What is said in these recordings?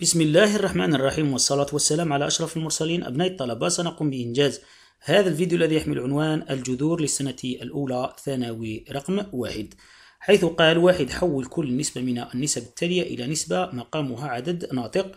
بسم الله الرحمن الرحيم والصلاة والسلام على أشرف المرسلين أبناء الطلبة سنقوم بإنجاز هذا الفيديو الذي يحمل عنوان الجذور للسنة الأولى ثانوي رقم واحد حيث قال واحد حول كل نسبة من النسب التالية إلى نسبة مقامها عدد ناطق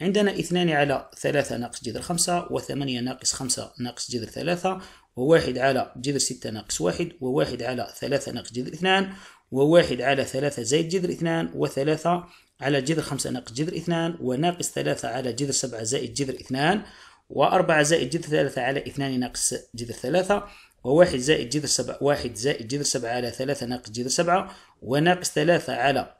عندنا اثنان على ثلاثة ناقص جذر خمسة وثمانية ناقص خمسة ناقص جذر ثلاثة وواحد على جذر ستة ناقص واحد وواحد على ثلاثة ناقص جذر اثنان وواحد على ثلاثة زائد جذر اثنان وثلاثة على جذر خمسة ناقص جذر اثنان وناقص ثلاثة على جذر سبعة زائد جذر اثنان وأربعة زائد جذر ثلاثة على اثنان ناقص جذر ثلاثة وواحد زائد جذر سبعة واحد زائد جذر سبعة على ثلاثة ناقص جذر سبعة وناقص ثلاثة على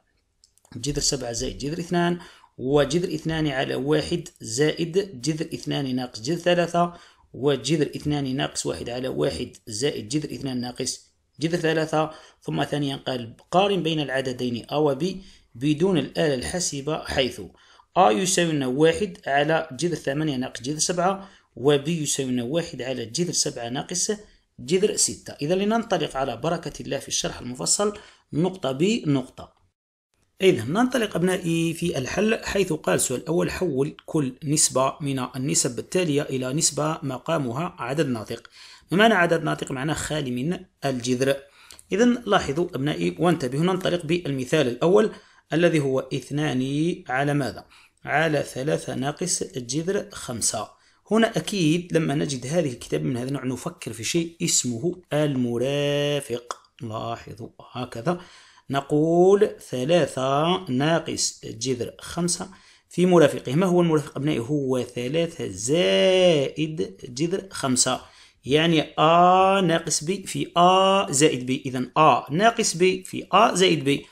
جذر سبعة زائد جذر اثنان وجذر اثنان على واحد زائد جذر اثنان ناقص جذر ثلاثة وجذر اثنان ناقص واحد على واحد زائد جذر اثنان ناقص جذر ثلاثة ثم ثانيا قال قارن بين العددين أ و ب بدون الآلة الحاسبة حيث A يساوينا واحد على جذر ثمانية ناقص جذر سبعة يساوي يساوينا واحد على جذر سبعة ناقص جذر ستة إذا لننطلق على بركة الله في الشرح المفصل نقطة بنقطة إذا ننطلق أبنائي في الحل حيث قال السؤال الأول حول كل نسبة من النسب التالية إلى نسبة مقامها عدد ناطق ما معنى عدد ناطق معناه خالي من الجذر إذا لاحظوا أبنائي وانتبهوا ننطلق بالمثال الأول الذي هو اثنان على ماذا؟ على ثلاثة ناقص جذر خمسة هنا أكيد لما نجد هذه الكتاب من هذا النوع نفكر في شيء اسمه المرافق لاحظوا هكذا نقول ثلاثة ناقص جذر خمسة في مرافقه ما هو المرافق أبنائي هو ثلاثة زائد جذر خمسة يعني آ ناقص بي في آ زائد بي إذا آ ناقص بي في آ زائد بي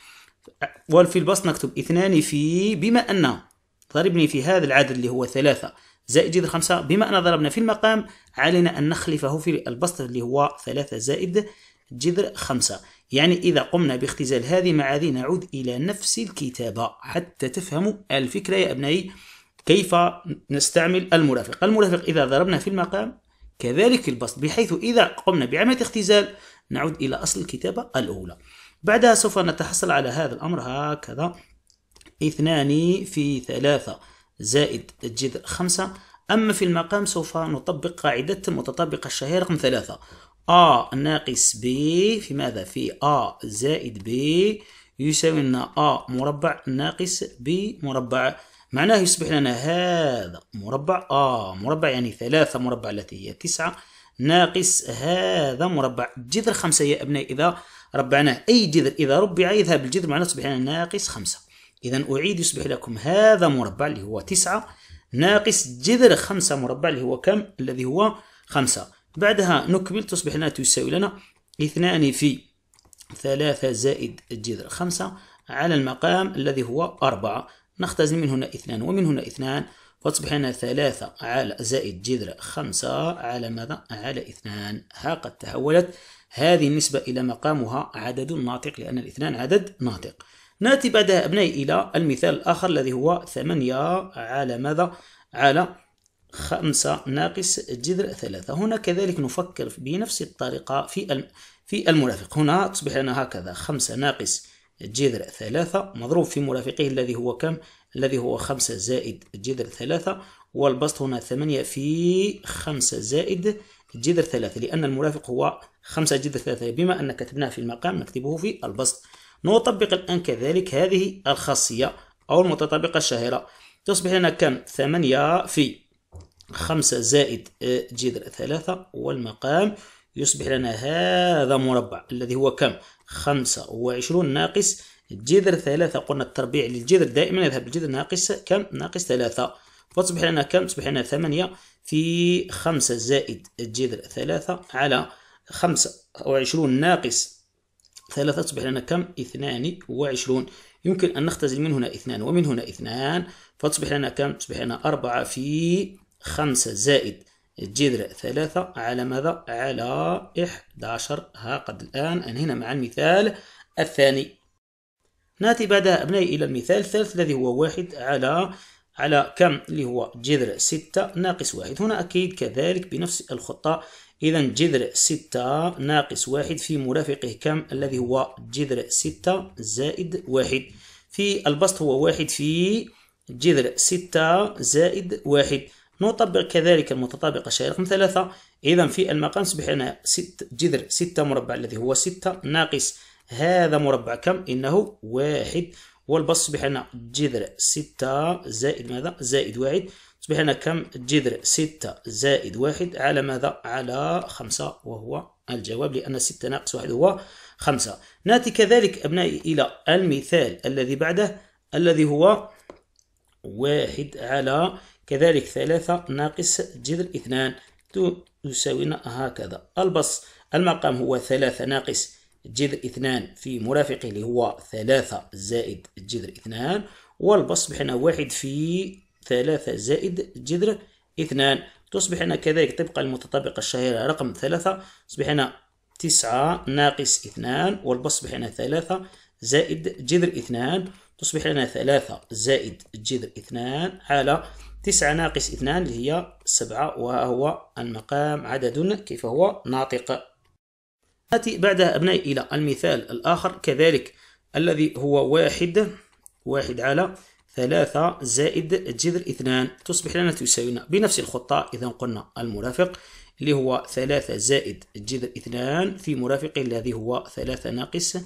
في البسط نكتب اثنان في بما أن ضربني في هذا العدد اللي هو ثلاثة زائد جذر خمسة بما أن ضربنا في المقام علينا أن نخلفه في البسط اللي هو ثلاثة زائد جذر خمسة يعني إذا قمنا باختزال هذه مع هذه نعود إلى نفس الكتابة حتى تفهموا الفكرة يا أبنائي كيف نستعمل المرافق المرافق إذا ضربنا في المقام كذلك البسط بحيث إذا قمنا بعملية اختزال نعود إلى أصل الكتابة الأولى بعدها سوف نتحصل على هذا الأمر هكذا اثنان في ثلاثة زائد جذر خمسة أما في المقام سوف نطبق قاعدة المتطابقة الشهيرة رقم ثلاثة أ ناقص ب في ماذا؟ في أ زائد ب يساوي لنا أ مربع ناقص ب مربع معناه يصبح لنا هذا مربع أ مربع يعني ثلاثة مربع التي هي تسعة ناقص هذا مربع جذر خمسة يا أبنائي إذا ربعناه أي جذر إذا ربع يذهب الجذر معناه تصبح يعني لنا ناقص خمسة إذا أعيد يصبح لكم هذا مربع اللي هو تسعة ناقص جذر خمسة مربع اللي هو كم الذي هو خمسة بعدها نكمل تصبح لنا تساوي لنا اثنان في ثلاثة زائد جذر خمسة على المقام الذي هو أربعة نختزن من هنا اثنان ومن هنا اثنان فتصبح لنا ثلاثة على زائد جذر خمسة على ماذا؟ على اثنان ها قد تحولت هذه النسبة إلى مقامها عدد ناطق لأن الاثنان عدد ناطق نأتي بعدها أبنائي إلى المثال الآخر الذي هو ثمانية على ماذا؟ على خمسة ناقص جذر ثلاثة هنا كذلك نفكر بنفس الطريقة في في المرافق هنا تصبح لنا هكذا خمسة ناقص جذر ثلاثة مضروب في مرافقه الذي هو كم؟ الذي هو خمسة زائد جذر ثلاثة والبسط هنا ثمانية في خمسة زائد جذر ثلاثة لأن المرافق هو خمسة جذر ثلاثة بما أن كتبناه في المقام نكتبه في البسط نطبق الآن كذلك هذه الخاصية أو المتطابقة الشهيرة تصبح لنا كم ثمانية في خمسة زائد آه، جذر ثلاثة والمقام يصبح لنا هذا مربع الذي هو كم خمسة وعشرون ناقص جذر ثلاثة قلنا التربيع للجذر دائما يذهب الجذر ناقص كم ناقص ثلاثة فتصبح لنا كم تصبح لنا ثمانية في خمسة زائد جذر ثلاثة على خمسة وعشرون ناقص ثلاثة تصبح لنا كم اثنان وعشرون يمكن أن نختزل من هنا اثنان ومن هنا اثنان فتصبح لنا كم تصبح لنا أربعة في خمسة زائد جذر ثلاثة على ماذا؟ على 11 ها قد الآن أنهينا مع المثال الثاني نأتي بعدها أبنائي إلى المثال الثالث الذي هو واحد على على كم اللي هو جذر ستة ناقص واحد هنا أكيد كذلك بنفس الخطة إذا جذر ستة ناقص واحد في مرافقه كم الذي هو جذر ستة زائد واحد في البسط هو واحد في جذر ستة زائد واحد نطبق كذلك المتطابقة الشائرة رقم ثلاثة إذا في المقام تصبح لنا ست جذر ستة مربع الذي هو ستة ناقص هذا مربع كم إنه واحد والبسط تصبح لنا جذر ستة زائد ماذا زائد واحد تصبح لنا كم جذر ستة زائد واحد على ماذا على خمسة وهو الجواب لأن ستة ناقص واحد هو خمسة نأتي كذلك أبنائي إلى المثال الذي بعده الذي هو واحد على كذلك ثلاثة ناقص جذر اثنان تساوينا هكذا البسط المقام هو ثلاثة ناقص جذر اثنان في مرافقه اللي هو ثلاثة زائد جذر اثنان والبسط بحنا واحد في ثلاثة زائد جذر اثنان تصبح هنا كذلك طبقا المتطابقة الشهيرة رقم ثلاثة تصبح هنا تسعة ناقص اثنان والبسط بحنا ثلاثة زائد جذر اثنان تصبح لنا ثلاثة زائد جذر اثنان على تسعة ناقص اثنان اللي هي سبعة وهو المقام عدد كيف هو ناطق نأتي بعدها أبنائي إلى المثال الآخر كذلك الذي هو واحد واحد على ثلاثة زائد جذر اثنان تصبح لنا تساوينا بنفس الخطة إذا قلنا المرافق اللي هو ثلاثة زائد جذر اثنان في مرافق الذي هو ثلاثة ناقص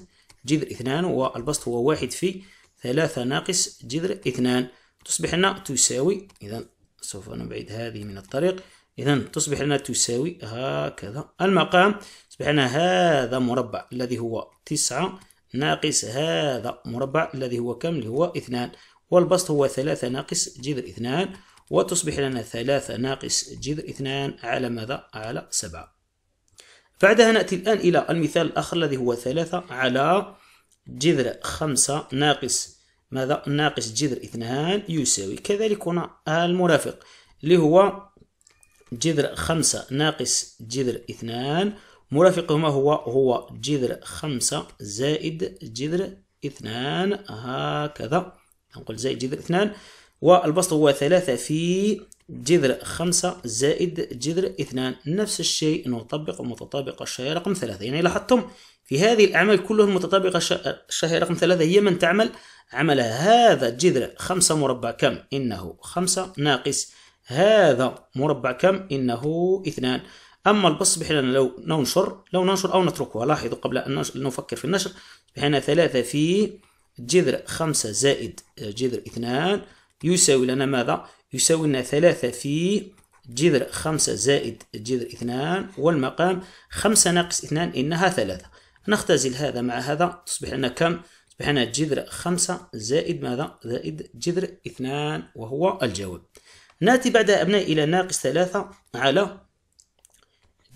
جذر اثنان والبسط هو واحد في ثلاثة ناقص جذر اثنان تصبح لنا تساوي إذا سوف نبعد هذه من الطريق إذا تصبح لنا تساوي هكذا المقام لنا هذا مربع الذي هو تسعة ناقص هذا مربع الذي هو كم اللي هو اثنان والبسط هو ثلاثة ناقص جذر اثنان وتصبح لنا ثلاثة ناقص جذر اثنان على ماذا؟ على سبعة بعدها نأتي الآن إلى المثال الآخر الذي هو ثلاثة على جذر خمسة ناقص ماذا؟ ناقص جذر اثنان يساوي كذلك هنا المرافق اللي هو جذر خمسة ناقص جذر اثنان مرافقهما هو هو جذر خمسة زائد جذر اثنان هكذا نقول زائد جذر اثنان والبسط هو ثلاثة في جذر خمسة زائد جذر اثنان نفس الشيء نطبق المتطابقة الشهية رقم ثلاثة يعني لاحظتم في هذه الأعمال كلها المتطابقة الشهية رقم ثلاثة هي من تعمل عمل هذا جذر خمسة مربع كم إنه خمسة ناقص هذا مربع كم إنه اثنان أما البص بحيث لو ننشر لو ننشر أو نتركها لاحظوا قبل أن نفكر في النشر هنا ثلاثة في جذر خمسة زائد جذر اثنان يساوي لنا ماذا؟ يساوي لنا ثلاثة في جذر خمسة زائد جذر اثنان والمقام خمسة ناقص اثنان إنها ثلاثة نختزل هذا مع هذا تصبح لنا كم؟ تصبح لنا جذر خمسة زائد ماذا؟ زائد جذر اثنان وهو الجواب نأتي بعد أبنائي إلى ناقص ثلاثة على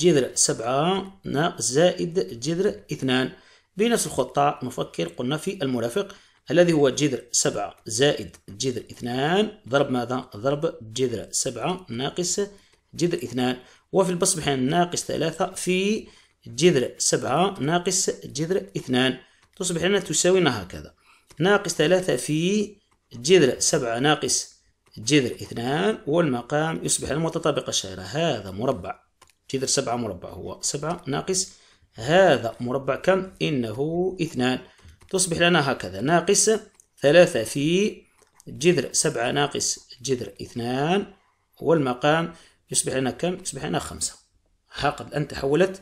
جذر سبعة ناقص زائد جذر اثنان بنفس الخطة نفكر قلنا في المرافق الذي هو جذر سبعة زائد جذر اثنان ضرب ماذا؟ ضرب جذر سبعة ناقص جذر اثنان وفي البصبح ناقص ثلاثة في جذر سبعة ناقص جذر اثنان تصبح لنا تساوينا هكذا ناقص ثلاثة في جذر سبعة ناقص جذر اثنان والمقام يصبح المتطابق الشهيرة هذا مربع جذر سبعة مربع هو سبعة ناقص هذا مربع كم إنه اثنان تصبح لنا هكذا ناقص ثلاثة في جذر سبعة ناقص جذر اثنان والمقام يصبح لنا كم يصبح لنا خمسة ها قد أن تحولت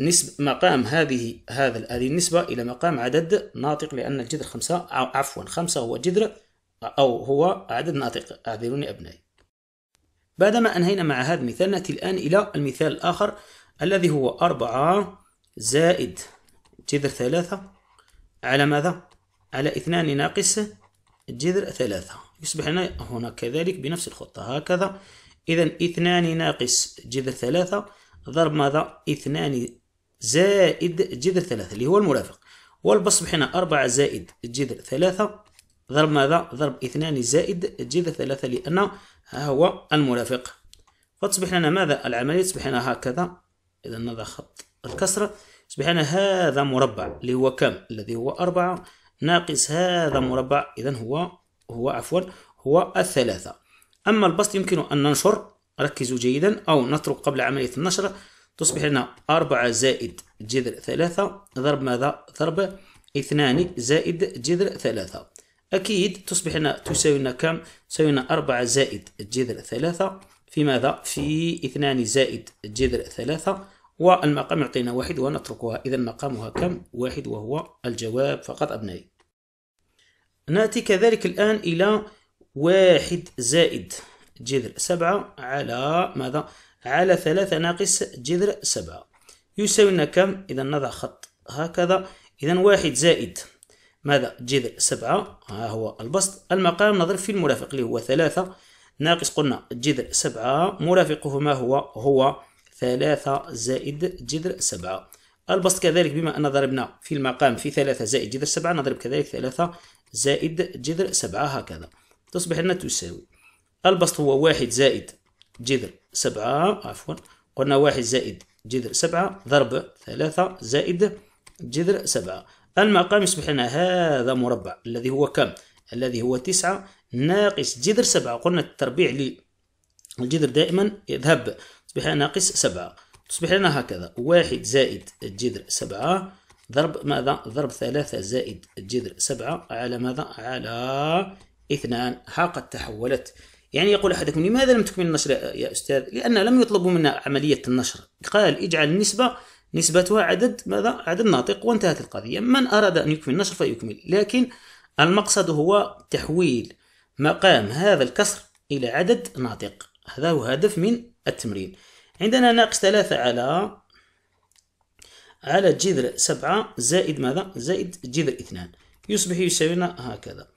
نسبة مقام هذه هذا هذه النسبة إلى مقام عدد ناطق لأن الجذر خمسة عفوا خمسة هو جذر أو هو عدد ناطق أعذروني أبنائي بعدما أنهينا مع هذا المثال نأتي الآن إلى المثال الآخر الذي هو أربعة زائد جذر ثلاثة على ماذا؟ على اثنان ناقص جذر ثلاثة يصبح لنا هنا كذلك بنفس الخطة هكذا إذا اثنان ناقص جذر ثلاثة ضرب ماذا؟ اثنان زائد جذر ثلاثة اللي هو المرافق والبصبح هنا أربعة زائد جذر ثلاثة ضرب ماذا؟ ضرب اثنان زائد جذر ثلاثة لأن ها هو المرافق فتصبح لنا ماذا العملية تصبح لنا هكذا إذا هذا خط الكسرة تصبح لنا هذا مربع اللي هو كم الذي هو أربعة ناقص هذا مربع إذا هو هو عفوا هو الثلاثة أما البسط يمكن أن ننشر ركزوا جيدا أو نترك قبل عملية النشر تصبح لنا أربعة زائد جذر ثلاثة ضرب ماذا ضرب اثنان زائد جذر ثلاثة أكيد تصبح لنا تساوي لنا كم؟ تساوي لنا 4 زائد جذر 3 في ماذا؟ في 2 زائد جذر 3 والمقام يعطينا واحد ونتركها إذا مقامها كم؟ واحد وهو الجواب فقط أبنائي نأتي كذلك الآن إلى واحد زائد جذر سبعة على ماذا؟ على ثلاثة ناقص جذر سبعة يساوي لنا كم؟ إذا نضع خط هكذا إذا واحد زائد ماذا جذر سبعة ها هو البسط المقام نضرب في المرافق اللي هو ثلاثة ناقص قلنا جذر سبعة مرافقه ما هو هو ثلاثة زائد جذر سبعة البسط كذلك بما أن ضربنا في المقام في ثلاثة زائد جذر سبعة نضرب كذلك ثلاثة زائد جذر سبعة هكذا تصبح لنا تساوي البسط هو واحد زائد جذر سبعة عفوا قلنا واحد زائد جذر سبعة ضرب ثلاثة زائد جذر سبعة المقام يصبح لنا هذا مربع الذي هو كم الذي هو 9 ناقص جذر 7 قلنا التربيع للجذر دائما يذهب يصبح ناقص 7 تصبح لنا هكذا واحد زائد الجذر 7 ضرب ماذا ضرب ثلاثة زائد الجذر سبعة على ماذا على اثنان ها قد تحولت يعني يقول أحدكم لماذا لم تكمل النشر يا أستاذ لأن لم يطلبوا منا عملية النشر قال اجعل النسبة نسبتها عدد ماذا؟ عدد ناطق وانتهت القضية من أراد أن يكمل النشر فيكمل لكن المقصد هو تحويل مقام هذا الكسر إلى عدد ناطق هذا هو هدف من التمرين عندنا ناقص ثلاثة على على جذر سبعة زائد ماذا؟ زائد جذر اثنان يصبح يساوينا هكذا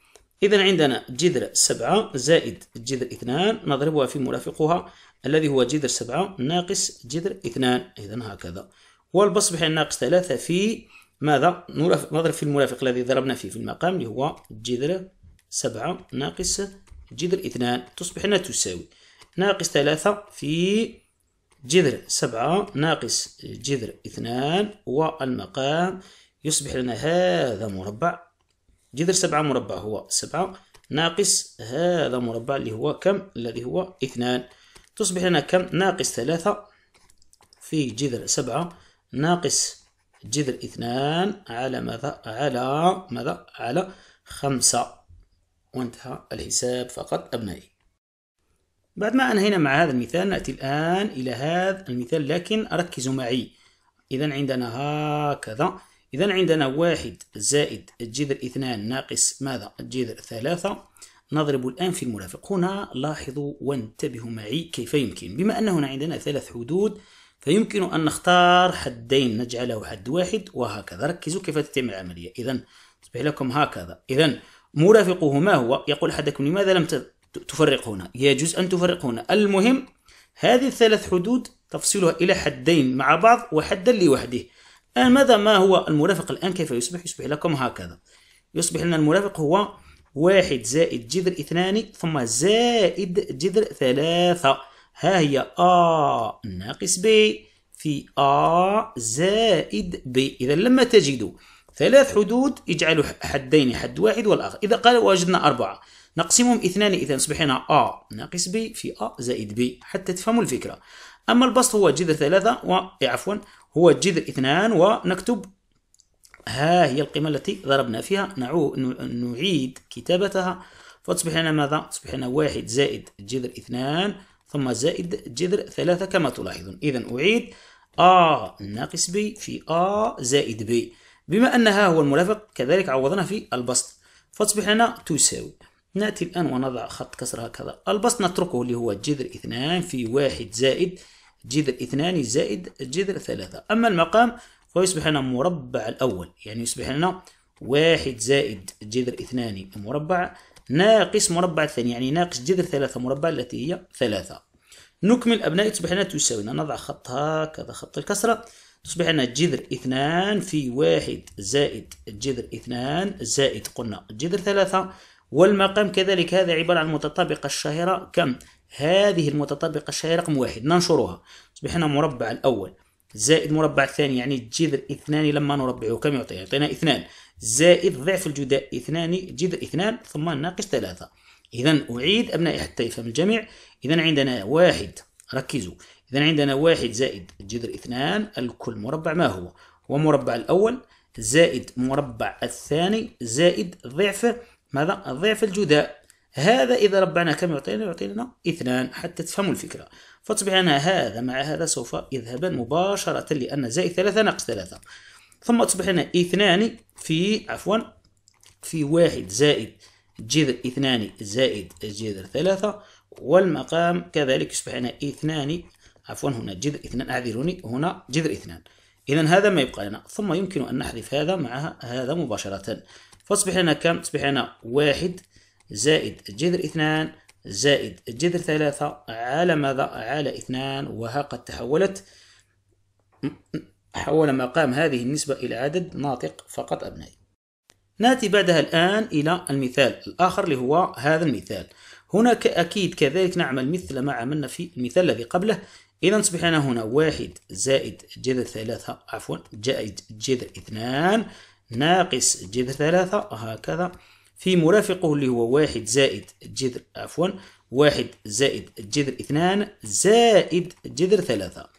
إذا عندنا جذر سبعة زائد جذر اثنان نضربها في مرافقها الذي هو جذر سبعة ناقص جذر اثنان إذا هكذا والبسط بحال ناقص ثلاثة في ماذا نضرب في المرافق الذي ضربنا فيه في المقام اللي هو جذر سبعة ناقص جذر اثنان تصبح أنها تساوي ناقص ثلاثة في جذر سبعة ناقص جذر اثنان والمقام يصبح لنا هذا مربع جذر سبعة مربع هو سبعة ناقص هذا مربع اللي هو كم الذي هو اثنان تصبح لنا كم ناقص ثلاثة في جذر سبعة ناقص جذر اثنان على ماذا على ماذا على خمسة وانتهى الحساب فقط أبنائي بعد ما أنهينا مع هذا المثال نأتي الآن إلى هذا المثال لكن ركزوا معي إذا عندنا هكذا إذا عندنا واحد زائد الجذر اثنان ناقص ماذا الجذر ثلاثة نضرب الآن في المرافق هنا لاحظوا وانتبهوا معي كيف يمكن بما أن هنا عندنا ثلاث حدود فيمكن أن نختار حدين نجعله حد واحد وهكذا ركزوا كيف تتم العملية إذا تصبح لكم هكذا إذا مرافقه ما هو يقول أحدكم لماذا لم تفرق هنا يجوز أن تفرق هنا المهم هذه الثلاث حدود تفصلها إلى حدين مع بعض وحدا لوحده الآن ماذا ما هو المرافق الآن كيف يصبح يصبح لكم هكذا يصبح لنا المرافق هو واحد زائد جذر اثنان ثم زائد جذر ثلاثة ها هي A ناقص B في A زائد B إذا لما تجد ثلاث حدود اجعلوا حدين حد واحد والآخر إذا قال وجدنا أربعة نقسمهم اثنان إذا أصبح هنا A ناقص B في A زائد B حتى تفهموا الفكرة أما البسط هو جذر ثلاثة و... إيه، عفوا هو جذر اثنان ونكتب ها هي القيمة التي ضربنا فيها نعو... نعيد كتابتها فتصبح لنا ماذا؟ تصبح لنا واحد زائد جذر اثنان ثم زائد جذر ثلاثة كما تلاحظون إذا أعيد A ناقص B في A زائد B بما أن ها هو المرافق كذلك عوضنا في البسط فتصبح لنا تساوي نأتي الآن ونضع خط كسر هكذا البسط نتركه اللي هو جذر اثنان في واحد زائد جذر اثنان زائد جذر ثلاثة أما المقام فيصبح لنا مربع الأول يعني يصبح لنا واحد زائد جذر اثنان مربع ناقص مربع الثاني يعني ناقص جذر ثلاثة مربع التي هي ثلاثة نكمل أبنائي تصبح لنا تساوينا نضع خط هكذا خط الكسرة تصبح لنا جذر اثنان في واحد زائد جذر اثنان زائد قلنا جذر ثلاثة والمقام كذلك هذا عبارة عن المتطابقة الشهيرة كم؟ هذه المتطابقة الشهيرة رقم واحد ننشرها تصبح لنا مربع الأول زائد مربع الثاني يعني جذر اثنان لما نربعه كم يعطينا؟ يعطينا اثنان زائد ضعف الجداء اثنان جذر اثنان ثم ناقص ثلاثة إذا أعيد أبنائي حتى يفهم الجميع إذا عندنا واحد ركزوا إذا عندنا واحد زائد جذر اثنان الكل مربع ما هو؟ هو مربع الأول زائد مربع الثاني زائد ضعف ماذا؟ ضعف الجداء هذا إذا ربعنا كم يعطينا؟ يعطينا اثنان حتى تفهموا الفكرة فتبعنا هذا مع هذا سوف يذهبان مباشرة لأن زائد ثلاثة ناقص ثلاثة ثم تصبح لنا اثنان في عفوا في واحد زائد جذر اثنان زائد جذر ثلاثة والمقام كذلك يصبح لنا اثنان عفوا هنا جذر اثنان أعذروني هنا جذر اثنان إذا هذا ما يبقى لنا ثم يمكن أن نحذف هذا مع هذا مباشرة فتصبح لنا كم؟ تصبح لنا واحد زائد جذر اثنان زائد جذر ثلاثة على ماذا؟ على اثنان وها قد تحولت حول مقام هذه النسبة إلى عدد ناطق فقط أبنائي نأتي بعدها الآن إلى المثال الآخر اللي هو هذا المثال هناك أكيد كذلك نعمل مثل ما عملنا في المثال الذي قبله إذا تصبح لنا هنا واحد زائد جذر ثلاثة عفوا زائد جذر اثنان ناقص جذر ثلاثة هكذا في مرافقه اللي هو واحد زائد الجذر عفوا واحد زائد الجذر اثنان زائد جذر ثلاثة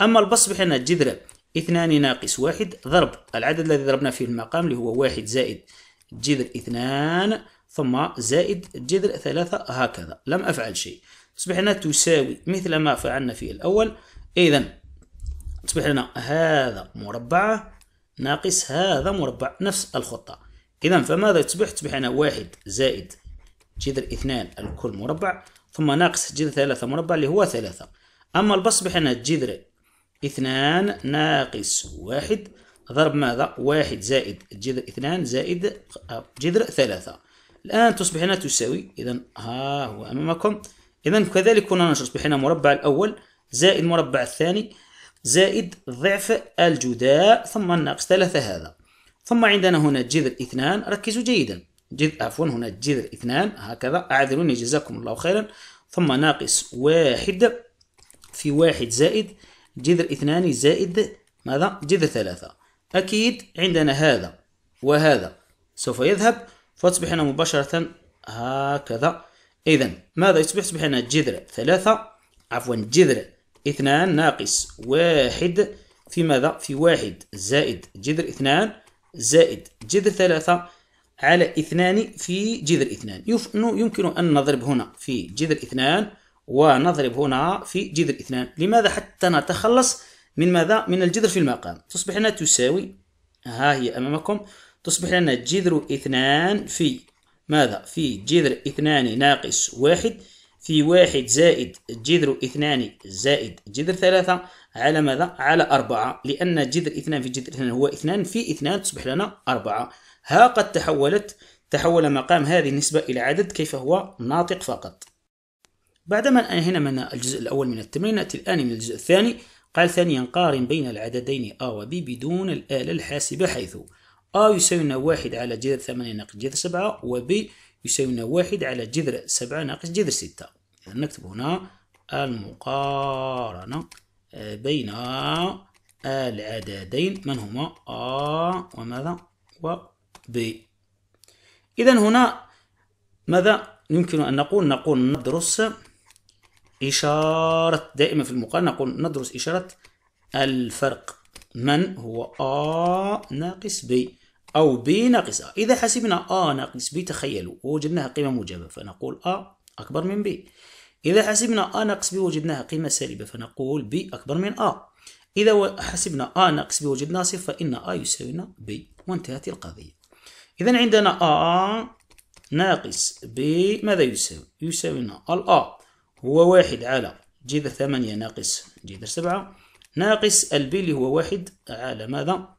أما البسط بحنا الجذر اثنان ناقص واحد ضرب العدد الذي ضربنا فيه المقام اللي هو واحد زائد جذر اثنان ثم زائد جذر ثلاثة هكذا لم أفعل شيء تصبح لنا تساوي مثل ما فعلنا في الأول إذا تصبح لنا هذا مربع ناقص هذا مربع نفس الخطة إذا فماذا تصبح؟ تصبح أنا واحد زائد جذر اثنان الكل مربع ثم ناقص جذر ثلاثة مربع اللي هو ثلاثة أما بصبح هنا جذر اثنان ناقص واحد ضرب ماذا؟ واحد زائد جذر اثنان زائد آه، جذر ثلاثة الآن تصبح هنا تساوي إذا ها هو أمامكم إذا كذلك كنا نشر تصبح هنا مربع الأول زائد مربع الثاني زائد ضعف الجداء ثم ناقص ثلاثة هذا ثم عندنا هنا جذر اثنان ركزوا جيدا جذ عفوا هنا جذر اثنان هكذا أعذروني جزاكم الله خيرا ثم ناقص واحد في واحد زائد جذر اثنان زائد ماذا جذر ثلاثة أكيد عندنا هذا وهذا سوف يذهب فتصبح هنا مباشرة هكذا إذا ماذا يصبح؟ يصبح هنا جذر ثلاثة عفوا جذر اثنان ناقص واحد في ماذا؟ في واحد زائد جذر اثنان زائد جذر ثلاثة على اثنان في جذر اثنان يمكن أن نضرب هنا في جذر اثنان ونضرب هنا في جذر اثنان لماذا حتى نتخلص من ماذا من الجذر في المقام تصبح لنا تساوي ها هي أمامكم تصبح لنا جذر اثنان في ماذا في جذر اثنان ناقص واحد في واحد زائد جذر اثنان زائد جذر ثلاثة على ماذا؟ على أربعة لأن جذر اثنان في جذر اثنان هو اثنان في اثنان تصبح لنا أربعة ها قد تحولت تحول مقام هذه النسبة إلى عدد كيف هو ناطق فقط بعدما أنهينا من الجزء الأول من التمرين نأتي الآن من الجزء الثاني قال ثانيا قارن بين العددين A و B بدون الآلة الحاسبة حيث A يساوي واحد على جذر ثمانية ناقص جذر سبعة و B يساوينا واحد على جذر سبعة ناقص جذر ستة يعني نكتب هنا المقارنة آه، بين آه، العددين من هما أ وماذا و ب إذا هنا ماذا يمكن أن نقول نقول ندرس إشارة دائما في المقارنة نقول ندرس إشارة الفرق من هو أ ناقص بي أو ب ناقص أ، إذا حسبنا أ ناقص بي تخيلوا ووجدناها قيمة موجبة فنقول أ أكبر من بي إذا حسبنا أ ناقص بي وجدناها قيمة سالبة فنقول بي أكبر من أ، إذا حسبنا أ ناقص بي وجدنا صفر فإن أ يساوي بي وانتهت القضية إذا عندنا أ ناقص بي ماذا يساوي؟ يساوي لنا هو واحد على جذر ثمانية ناقص جذر سبعة ناقص البي اللي هو واحد على ماذا؟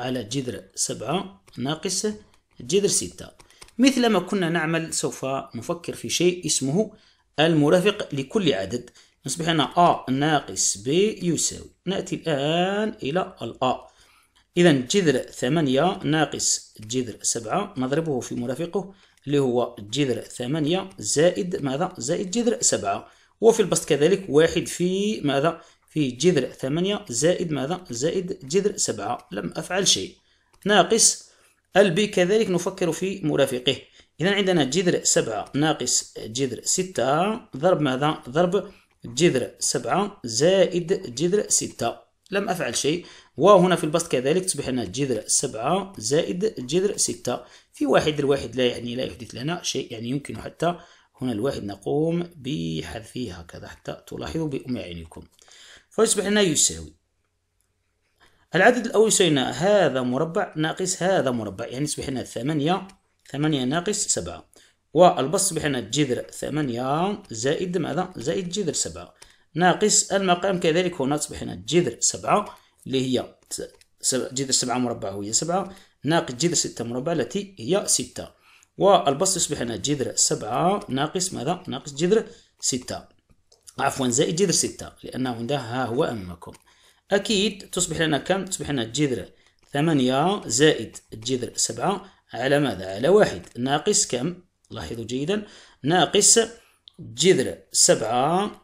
على جذر سبعة ناقص جذر ستة مثلما كنا نعمل سوف نفكر في شيء اسمه المرافق لكل عدد نصبح هنا أ ناقص ب يساوي نأتي الآن إلى الأ إذا جذر ثمانية ناقص جذر سبعة نضربه في مرافقه اللي هو جذر ثمانية زائد ماذا؟ زائد جذر سبعة وفي البسط كذلك واحد في ماذا؟ في جذر ثمانية زائد ماذا زائد جذر سبعة لم أفعل شيء ناقص البي كذلك نفكر في مرافقه إذا عندنا جذر سبعة ناقص جذر ستة ضرب ماذا ضرب جذر سبعة زائد جذر ستة لم أفعل شيء وهنا في البسط كذلك تصبح لنا جذر سبعة زائد جذر ستة في واحد الواحد لا يعني لا يحدث لنا شيء يعني يمكن حتى هنا الواحد نقوم بحذفه هكذا حتى تلاحظوا بأم عينكم فيصبح هنا يساوي العدد الأول يساوي هذا مربع ناقص هذا مربع يعني يصبح هنا ثمانية ثمانية ناقص سبعة والبسط يصبح هنا جذر ثمانية زائد ماذا زائد جذر سبعة ناقص المقام كذلك هنا تصبح هنا جذر سبعة اللي هي جذر سبعة مربع هي سبعة ناقص جذر ستة مربع التي هي ستة والبسط يصبح هنا جذر سبعة ناقص ماذا ناقص جذر ستة عفوا زائد جذر ستة لأنه عندها ها هو أمامكم أكيد تصبح لنا كم؟ تصبح لنا جذر ثمانية زائد جذر سبعة على ماذا؟ على واحد ناقص كم؟ لاحظوا جيدا ناقص جذر سبعة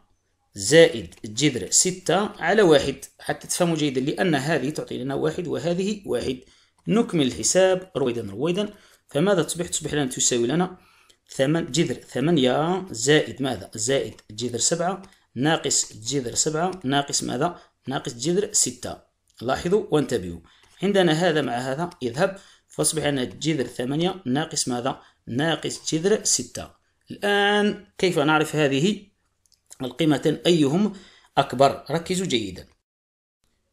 زائد جذر ستة على واحد حتى تفهموا جيدا لأن هذه تعطي لنا واحد وهذه واحد نكمل الحساب رويدا رويدا فماذا تصبح؟ تصبح لنا تساوي لنا ثمن جذر ثمانية زائد ماذا زائد جذر سبعة ناقص جذر سبعة ناقص ماذا ناقص جذر ستة لاحظوا وانتبهوا عندنا هذا مع هذا يذهب فاصبح عندنا جذر ثمانية ناقص ماذا ناقص جذر ستة الآن كيف نعرف هذه القيمتان أيهم أكبر ركزوا جيدا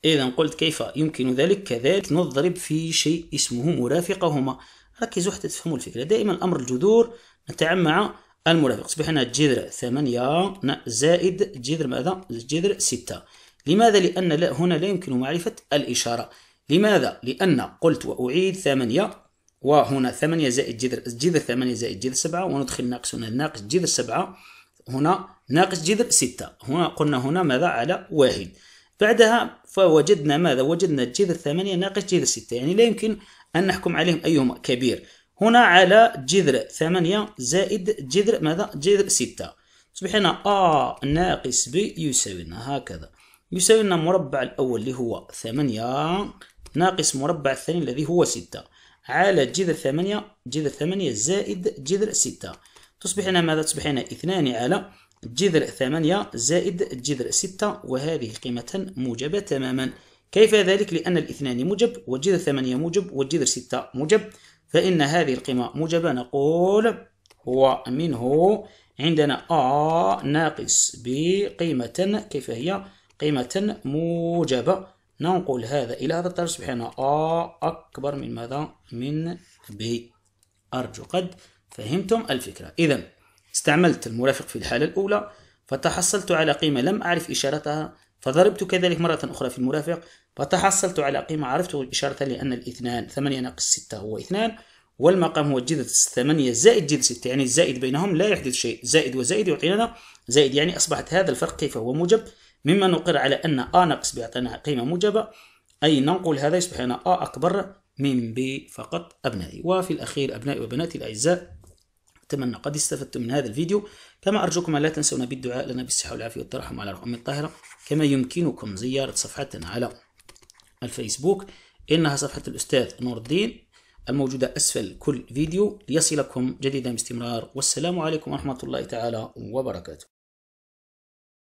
إذا قلت كيف يمكن ذلك كذلك نضرب في شيء اسمه مرافقهما ركزوا حتى تفهموا الفكرة دائما أمر الجذور نتعامل مع المرافق هنا جذر ثمانية زائد جذر ماذا؟ جذر ستة لماذا؟ لأن لا هنا لا يمكن معرفة الإشارة لماذا؟ لأن قلت وأعيد ثمانية وهنا ثمانية زائد جذر جذر ثمانية زائد جذر سبعة وندخل ناقص هنا ناقص جذر سبعة هنا ناقص جذر ستة هنا قلنا هنا ماذا على واحد بعدها فوجدنا ماذا وجدنا جذر ثمانية ناقص جذر ستة يعني لا يمكن أن نحكم عليهم أيهما كبير هنا على جذر ثمانية زائد جذر ماذا جذر ستة تصبح هنا أ ناقص ب يساوي لنا هكذا يساوي لنا مربع الأول اللي هو ثمانية ناقص مربع الثاني الذي هو ستة على جذر ثمانية جذر ثمانية زائد جذر ستة تصبح هنا ماذا تصبح هنا اثنان على جذر ثمانية زائد جذر ستة وهذه قيمة موجبة تماما كيف ذلك لأن الاثنان موجب والجذر ثمانية موجب والجذر ستة موجب فإن هذه القيمة موجبة نقول هو منه عندنا أ ناقص ب قيمة كيف هي قيمة موجبة ننقل هذا إلى هذا الطرف سبحان A أكبر من ماذا من ب أرجو قد فهمتم الفكرة إذا استعملت المرافق في الحالة الأولى فتحصلت على قيمة لم أعرف إشارتها فضربت كذلك مرة أخرى في المرافق فتحصلت على قيمة عرفت إشارة لأن الاثنان ثمانية ناقص ستة هو اثنان والمقام هو جذر ثمانية زائد جذر ستة يعني الزائد بينهم لا يحدث شيء زائد وزائد يعطينا زائد يعني أصبحت هذا الفرق كيف هو موجب مما نقر على أن أ ناقص بيعطينا قيمة موجبة أي ننقل هذا يصبح لنا أ أكبر من ب فقط أبنائي وفي الأخير أبنائي وبناتي الأعزاء أتمنى قد استفدتم من هذا الفيديو كما أرجوكم لا تنسونا بالدعاء لنا بالصحة والعافية والترحم على رحمة الطاهرة كما يمكنكم زيارة صفحتنا على الفيسبوك إنها صفحة الأستاذ نور الدين الموجودة أسفل كل فيديو ليصلكم جديدا باستمرار والسلام عليكم ورحمة الله تعالى وبركاته